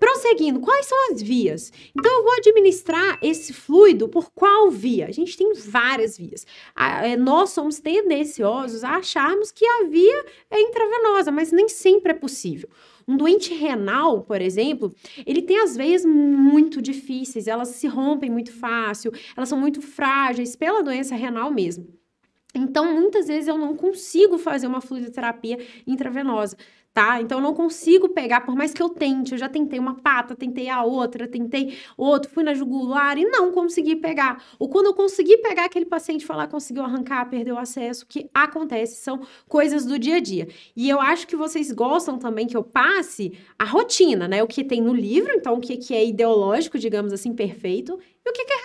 Prosseguindo, quais são as vias? Então, eu vou administrar esse fluido por qual via? A gente tem várias vias. É, nós somos tendenciosos a acharmos que a via é intravenosa, mas nem sempre é possível. Um doente renal, por exemplo, ele tem as veias muito difíceis, elas se rompem muito fácil, elas são muito frágeis pela doença renal mesmo. Então, muitas vezes eu não consigo fazer uma fluidoterapia intravenosa tá? Então eu não consigo pegar, por mais que eu tente, eu já tentei uma pata, tentei a outra, tentei outro, fui na jugular e não consegui pegar. Ou quando eu consegui pegar aquele paciente, falar conseguiu arrancar, perdeu acesso, que acontece, são coisas do dia a dia. E eu acho que vocês gostam também que eu passe a rotina, né? O que tem no livro, então o que, que é ideológico, digamos assim, perfeito, e o que, que é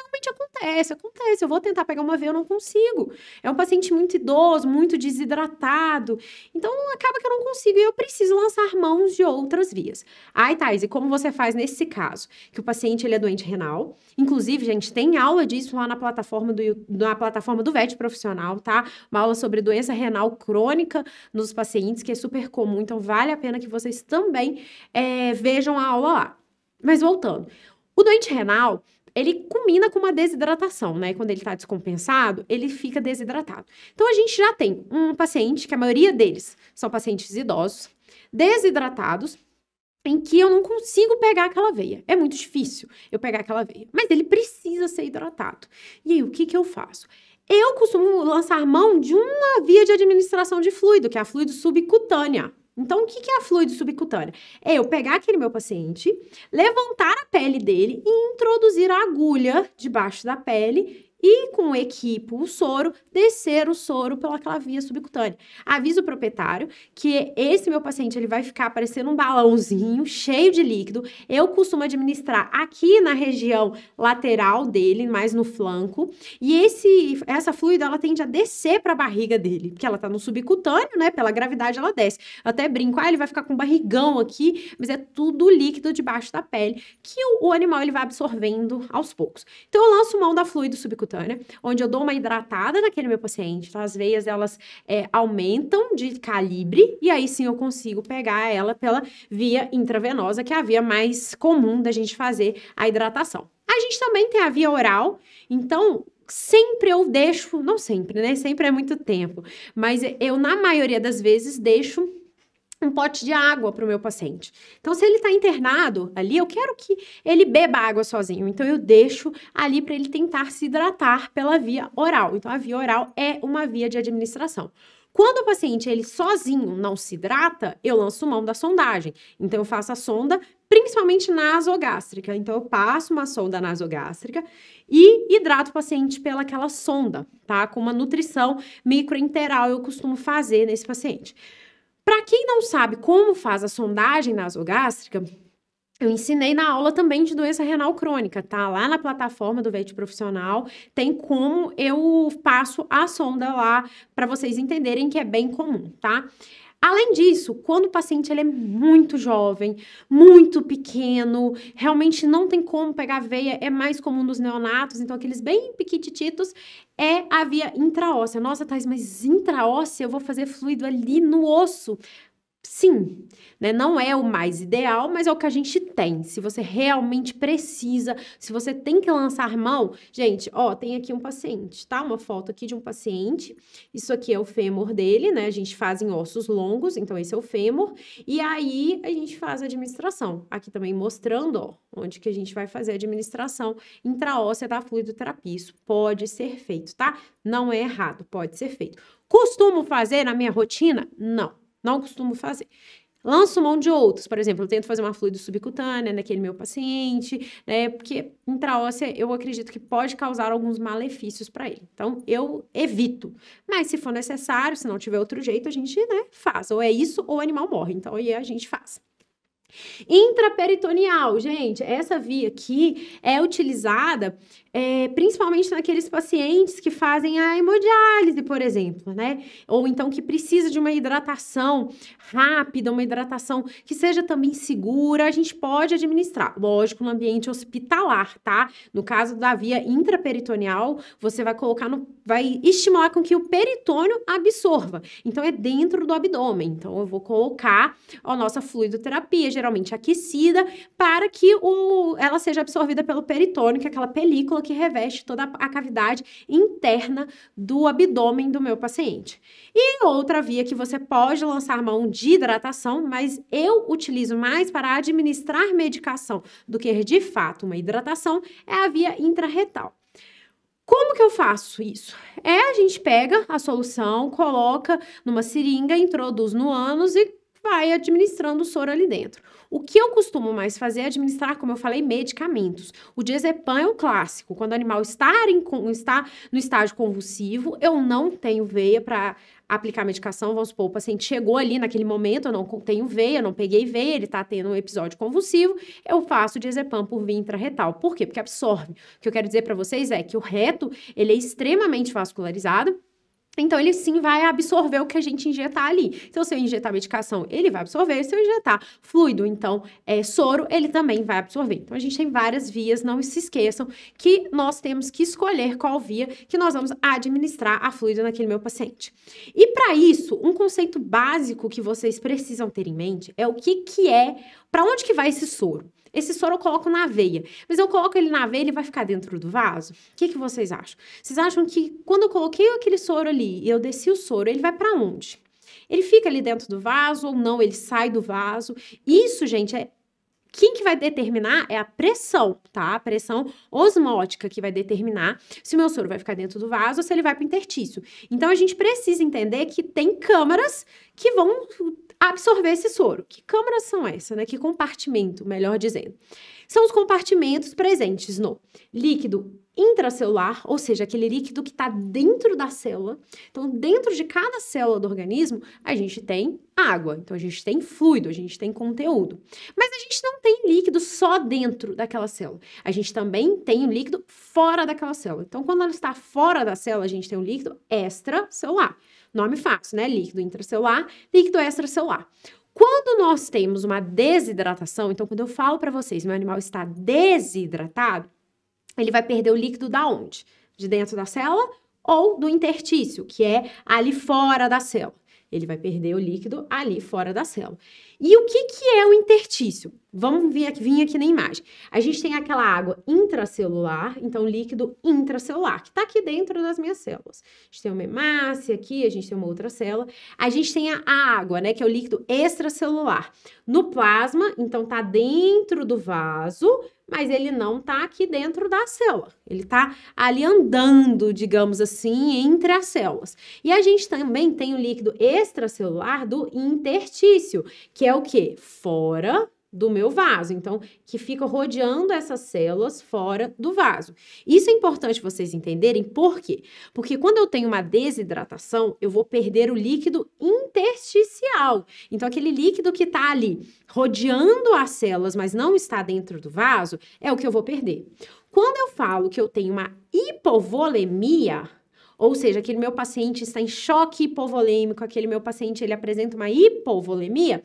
acontece, acontece. Eu vou tentar pegar uma veia, eu não consigo. É um paciente muito idoso, muito desidratado. Então, acaba que eu não consigo e eu preciso lançar mãos de outras vias. Ai, Thais, e como você faz nesse caso? Que o paciente ele é doente renal. Inclusive, gente, tem aula disso lá na plataforma do, na plataforma do VET profissional, tá? Uma aula sobre doença renal crônica nos pacientes, que é super comum. Então, vale a pena que vocês também é, vejam a aula lá. Mas voltando, o doente renal, ele culmina com uma desidratação, né? Quando ele está descompensado, ele fica desidratado. Então, a gente já tem um paciente, que a maioria deles são pacientes idosos, desidratados, em que eu não consigo pegar aquela veia. É muito difícil eu pegar aquela veia, mas ele precisa ser hidratado. E aí, o que, que eu faço? Eu costumo lançar mão de uma via de administração de fluido, que é a fluido subcutânea. Então, o que é a fluido subcutânea? É eu pegar aquele meu paciente, levantar a pele dele e introduzir a agulha debaixo da pele e com o equipo, o soro, descer o soro pelaquela via subcutânea. aviso o proprietário que esse meu paciente ele vai ficar parecendo um balãozinho cheio de líquido. Eu costumo administrar aqui na região lateral dele, mais no flanco, e esse essa fluida ela tende a descer para a barriga dele, porque ela tá no subcutâneo, né? Pela gravidade ela desce. Eu até brinco, ah, ele vai ficar com barrigão aqui, mas é tudo líquido debaixo da pele que o, o animal ele vai absorvendo aos poucos. Então eu lanço mão da fluido subcutâneo subcutânea, onde eu dou uma hidratada naquele meu paciente, Então, As veias, elas é, aumentam de calibre, e aí sim eu consigo pegar ela pela via intravenosa, que é a via mais comum da gente fazer a hidratação. A gente também tem a via oral, então sempre eu deixo, não sempre, né? Sempre é muito tempo, mas eu, na maioria das vezes, deixo um pote de água para o meu paciente. Então, se ele está internado ali, eu quero que ele beba água sozinho. Então, eu deixo ali para ele tentar se hidratar pela via oral. Então, a via oral é uma via de administração. Quando o paciente ele sozinho não se hidrata, eu lanço mão da sondagem. Então eu faço a sonda principalmente nasogástrica. Então eu passo uma sonda nasogástrica e hidrato o paciente pela aquela sonda, tá? Com uma nutrição microenteral eu costumo fazer nesse paciente. Para quem não sabe como faz a sondagem nasogástrica, eu ensinei na aula também de doença renal crônica, tá? Lá na plataforma do Vet Profissional tem como eu passo a sonda lá para vocês entenderem que é bem comum, tá? Além disso, quando o paciente ele é muito jovem, muito pequeno, realmente não tem como pegar veia, é mais comum nos neonatos, então aqueles bem piquitititos, é a via intraóssea. Nossa, Thais, mas intraóssea eu vou fazer fluido ali no osso. Sim, né? não é o mais ideal, mas é o que a gente tem. Se você realmente precisa, se você tem que lançar mão, gente, ó, tem aqui um paciente, tá? Uma foto aqui de um paciente. Isso aqui é o fêmur dele, né? A gente faz em ossos longos, então esse é o fêmur. E aí a gente faz a administração. Aqui também mostrando, ó, onde que a gente vai fazer a administração intraóssea da fluidoterapia. Isso pode ser feito, tá? Não é errado, pode ser feito. Costumo fazer na minha rotina? Não não costumo fazer. Lanço mão de outros, por exemplo, eu tento fazer uma fluido subcutânea naquele meu paciente, né? Porque intraóssea eu acredito que pode causar alguns malefícios para ele. Então, eu evito. Mas se for necessário, se não tiver outro jeito, a gente, né, faz. Ou é isso ou o animal morre. Então, aí a gente faz. Intraperitoneal, gente, essa via aqui é utilizada é, principalmente naqueles pacientes que fazem a hemodiálise, por exemplo, né? Ou então que precisa de uma hidratação rápida, uma hidratação que seja também segura, a gente pode administrar, lógico, no ambiente hospitalar, tá? No caso da via intraperitoneal, você vai colocar no. vai estimular com que o peritônio absorva. Então é dentro do abdômen. Então eu vou colocar a nossa fluidoterapia geralmente aquecida, para que o, ela seja absorvida pelo peritônio, que é aquela película que reveste toda a cavidade interna do abdômen do meu paciente. E outra via que você pode lançar mão de hidratação, mas eu utilizo mais para administrar medicação do que de fato uma hidratação, é a via intraretal. Como que eu faço isso? É a gente pega a solução, coloca numa seringa, introduz no ânus e vai administrando o soro ali dentro. O que eu costumo mais fazer é administrar, como eu falei, medicamentos. O diazepam é o clássico. Quando o animal está, em, está no estágio convulsivo, eu não tenho veia para aplicar medicação. Vamos supor, o paciente chegou ali naquele momento, eu não tenho veia, eu não peguei veia, ele está tendo um episódio convulsivo, eu faço diazepam por via intrarretal. Por quê? Porque absorve. O que eu quero dizer para vocês é que o reto, ele é extremamente vascularizado, então, ele sim vai absorver o que a gente injetar ali. Então, se eu injetar medicação, ele vai absorver. Se eu injetar fluido, então, é, soro, ele também vai absorver. Então, a gente tem várias vias. Não se esqueçam que nós temos que escolher qual via que nós vamos administrar a fluido naquele meu paciente. E, para isso, um conceito básico que vocês precisam ter em mente é o que, que é, para onde que vai esse soro. Esse soro eu coloco na veia. Mas eu coloco ele na veia, ele vai ficar dentro do vaso? O que, que vocês acham? Vocês acham que quando eu coloquei aquele soro ali e eu desci o soro, ele vai para onde? Ele fica ali dentro do vaso ou não, ele sai do vaso. Isso, gente, é quem que vai determinar é a pressão, tá? A pressão osmótica que vai determinar se o meu soro vai ficar dentro do vaso ou se ele vai para o interstício. Então a gente precisa entender que tem câmaras que vão absorver esse soro. Que câmaras são essas, né? Que compartimento, melhor dizendo são os compartimentos presentes no líquido intracelular, ou seja, aquele líquido que está dentro da célula. Então, dentro de cada célula do organismo, a gente tem água, então a gente tem fluido, a gente tem conteúdo. Mas a gente não tem líquido só dentro daquela célula. A gente também tem o líquido fora daquela célula. Então, quando ela está fora da célula, a gente tem um líquido extracelular. Nome fácil, né? Líquido intracelular, líquido extracelular. Quando nós temos uma desidratação, então quando eu falo para vocês, meu animal está desidratado, ele vai perder o líquido da onde? De dentro da célula ou do interstício, que é ali fora da célula. Ele vai perder o líquido ali fora da célula. E o que, que é o intertício? Vamos vir aqui, vir aqui na imagem. A gente tem aquela água intracelular, então líquido intracelular, que está aqui dentro das minhas células. A gente tem uma hemácia aqui, a gente tem uma outra célula. A gente tem a água, né, que é o líquido extracelular. No plasma, então está dentro do vaso, mas ele não está aqui dentro da célula. Ele está ali andando, digamos assim, entre as células. E a gente também tem o líquido extracelular do intertício, que que é o quê? Fora do meu vaso, então que fica rodeando essas células fora do vaso. Isso é importante vocês entenderem por quê? Porque quando eu tenho uma desidratação, eu vou perder o líquido intersticial. Então aquele líquido que está ali rodeando as células, mas não está dentro do vaso, é o que eu vou perder. Quando eu falo que eu tenho uma hipovolemia, ou seja, aquele meu paciente está em choque hipovolêmico, aquele meu paciente ele apresenta uma hipovolemia,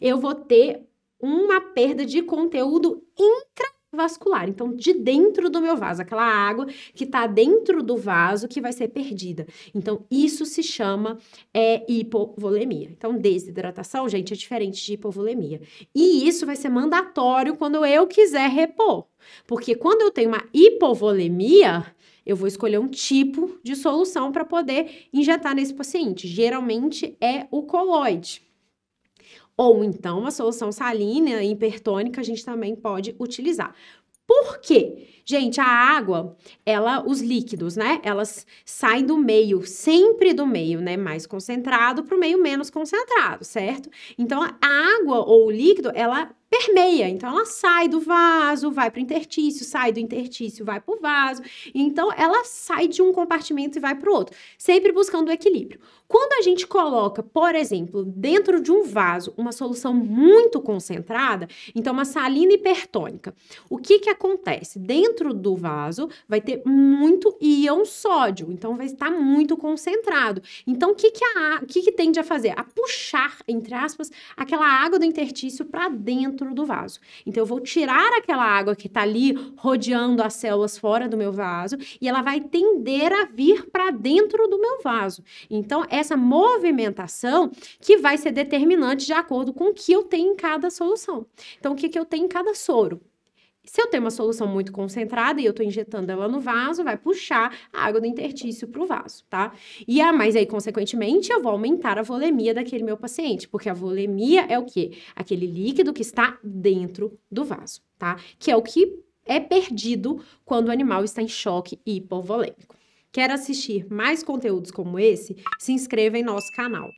eu vou ter uma perda de conteúdo intra vascular. Então, de dentro do meu vaso, aquela água que está dentro do vaso que vai ser perdida. Então, isso se chama é, hipovolemia. Então, desidratação, gente, é diferente de hipovolemia. E isso vai ser mandatório quando eu quiser repor. Porque quando eu tenho uma hipovolemia, eu vou escolher um tipo de solução para poder injetar nesse paciente. Geralmente é o coloide. Ou então uma solução salina e hipertônica a gente também pode utilizar. Por quê? Gente, a água, ela, os líquidos, né? Elas saem do meio, sempre do meio, né? Mais concentrado para o meio menos concentrado, certo? Então, a água ou o líquido, ela permeia. Então, ela sai do vaso, vai para o intertício, sai do intertício, vai para o vaso. Então, ela sai de um compartimento e vai para o outro, sempre buscando o equilíbrio. Quando a gente coloca, por exemplo, dentro de um vaso uma solução muito concentrada, então uma salina hipertônica, o que que acontece? Dentro do vaso vai ter muito íon sódio, então vai estar muito concentrado. Então o que que, a, o que, que tende a fazer? A puxar, entre aspas, aquela água do interstício para dentro do vaso. Então eu vou tirar aquela água que está ali rodeando as células fora do meu vaso e ela vai tender a vir para dentro do meu vaso. Então essa movimentação que vai ser determinante de acordo com o que eu tenho em cada solução. Então, o que, que eu tenho em cada soro? Se eu tenho uma solução muito concentrada e eu estou injetando ela no vaso, vai puxar a água do intertício para o vaso, tá? E a, ah, mas aí, consequentemente, eu vou aumentar a volemia daquele meu paciente, porque a volemia é o quê? Aquele líquido que está dentro do vaso, tá? Que é o que é perdido quando o animal está em choque hipovolêmico. Quer assistir mais conteúdos como esse? Se inscreva em nosso canal.